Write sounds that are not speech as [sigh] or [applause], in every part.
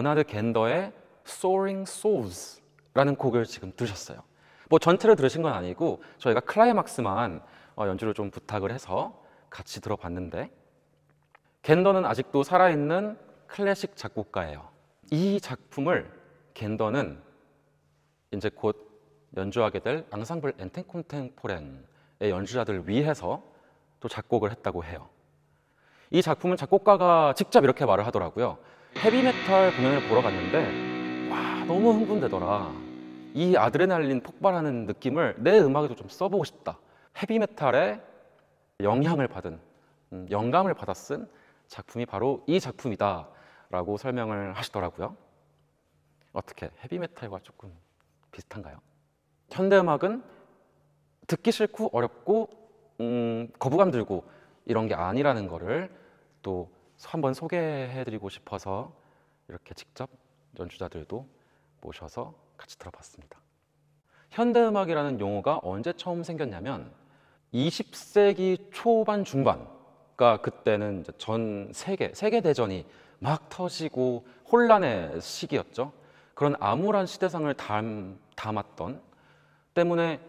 버나드 갠더의 Soaring Souls"라는 곡을 지금 들으셨어요. 뭐 전체를 들으신 건 아니고 저희가 클라이막스만 어, 연주를 좀 부탁을 해서 같이 들어봤는데 갠더는 아직도 살아있는 클래식 작곡가예요. 이 작품을 갠더는 이제 곧 연주하게 될 앙상블 엔텐 콘텐포렌의 연주자들을 위해서 또 작곡을 했다고 해요. 이 작품은 작곡가가 직접 이렇게 말을 하더라고요. 헤비메탈 공연을 보러 갔는데 와 너무 흥분되더라 이 아드레날린 폭발하는 느낌을 내 음악에도 좀 써보고 싶다 헤비메탈에 영향을 받은 음, 영감을 받아 쓴 작품이 바로 이 작품이다 라고 설명을 하시더라고요 어떻게 헤비메탈과 조금 비슷한가요? 현대음악은 듣기 싫고 어렵고 음, 거부감 들고 이런 게 아니라는 거를 또 한번 소개해드리고 싶어서 이렇게 직접 연주자들도 모셔서 같이 들어봤습니다. 현대음악이라는 용어가 언제 처음 생겼냐면 20세기 초반 중반 그러니까 그때는 전 세계 세계 대전이 막 터지고 혼란의 시기였죠. 그런 암울한 시대상을 담, 담았던 때문에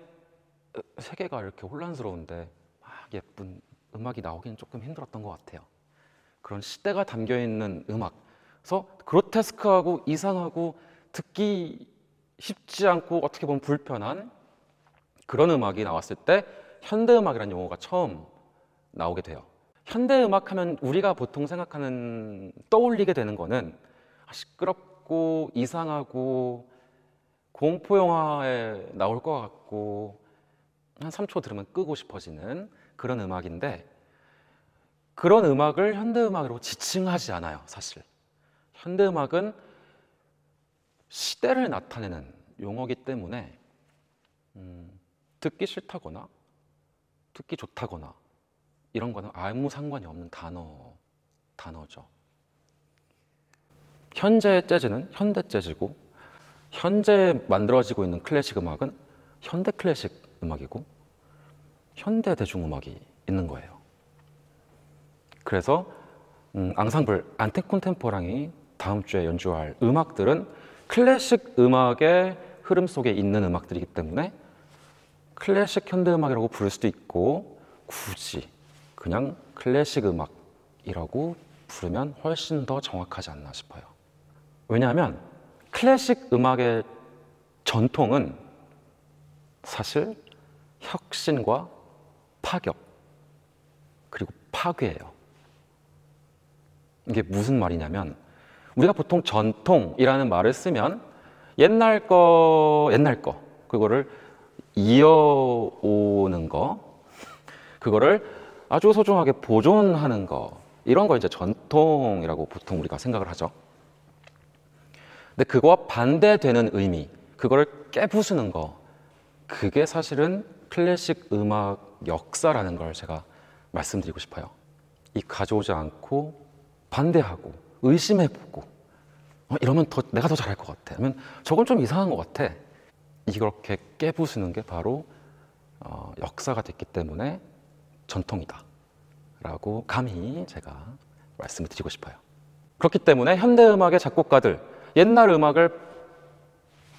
세계가 이렇게 혼란스러운데 막 예쁜 음악이 나오기는 조금 힘들었던 것 같아요. 그런 시대가 담겨 있는 음악. 그래서 그로테스크하고 이상하고 듣기 쉽지 않고 어떻게 보면 불편한 그런 음악이 나왔을 때 현대 음악이라는 용어가 처음 나오게 돼요. 현대 음악 하면 우리가 보통 생각하는 떠올리게 되는 거는 아, 시끄럽고 이상하고 공포 영화에 나올 것 같고 한 3초 들으면 끄고 싶어지는 그런 음악인데 그런 음악을 현대음악으로 지칭하지 않아요, 사실. 현대음악은 시대를 나타내는 용어기 때문에 음, 듣기 싫다거나 듣기 좋다거나 이런 거는 아무 상관이 없는 단어, 단어죠. 현재의 재즈는 현대 재즈고 현재 만들어지고 있는 클래식 음악은 현대 클래식 음악이고 현대 대중음악이 있는 거예요. 그래서 음, 앙상블 안테 콘템포랑이 다음 주에 연주할 음악들은 클래식 음악의 흐름 속에 있는 음악들이기 때문에 클래식 현대 음악이라고 부를 수도 있고 굳이 그냥 클래식 음악이라고 부르면 훨씬 더 정확하지 않나 싶어요. 왜냐하면 클래식 음악의 전통은 사실 혁신과 파격 그리고 파괴예요. 이게 무슨 말이냐면 우리가 보통 전통이라는 말을 쓰면 옛날 거, 옛날 거, 그거를 이어오는 거, 그거를 아주 소중하게 보존하는 거, 이런 거 이제 전통이라고 보통 우리가 생각을 하죠. 근데 그거와 반대되는 의미, 그거를 깨부수는 거, 그게 사실은 클래식 음악 역사라는 걸 제가 말씀드리고 싶어요. 이 가져오지 않고 반대하고 의심해보고 어, 이러면 더, 내가 더 잘할 것 같아. 하면 저건 좀 이상한 것 같아. 이렇게 깨부수는 게 바로 어, 역사가 됐기 때문에 전통이다. 라고 감히 제가 말씀을 드리고 싶어요. 그렇기 때문에 현대음악의 작곡가들, 옛날 음악을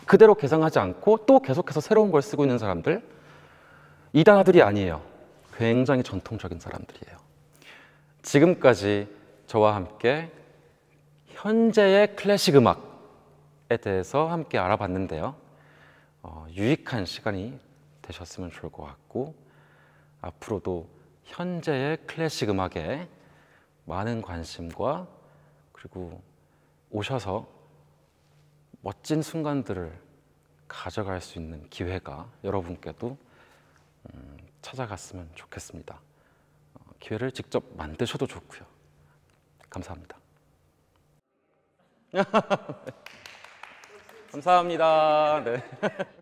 그대로 개성하지 않고 또 계속해서 새로운 걸 쓰고 있는 사람들, 이단아들이 아니에요. 굉장히 전통적인 사람들이에요. 지금까지 저와 함께 현재의 클래식 음악에 대해서 함께 알아봤는데요. 어, 유익한 시간이 되셨으면 좋을 것 같고 앞으로도 현재의 클래식 음악에 많은 관심과 그리고 오셔서 멋진 순간들을 가져갈 수 있는 기회가 여러분께도 음, 찾아갔으면 좋겠습니다. 어, 기회를 직접 만드셔도 좋고요. 감사합니다. [laughs] 감사합니다. 네. [laughs]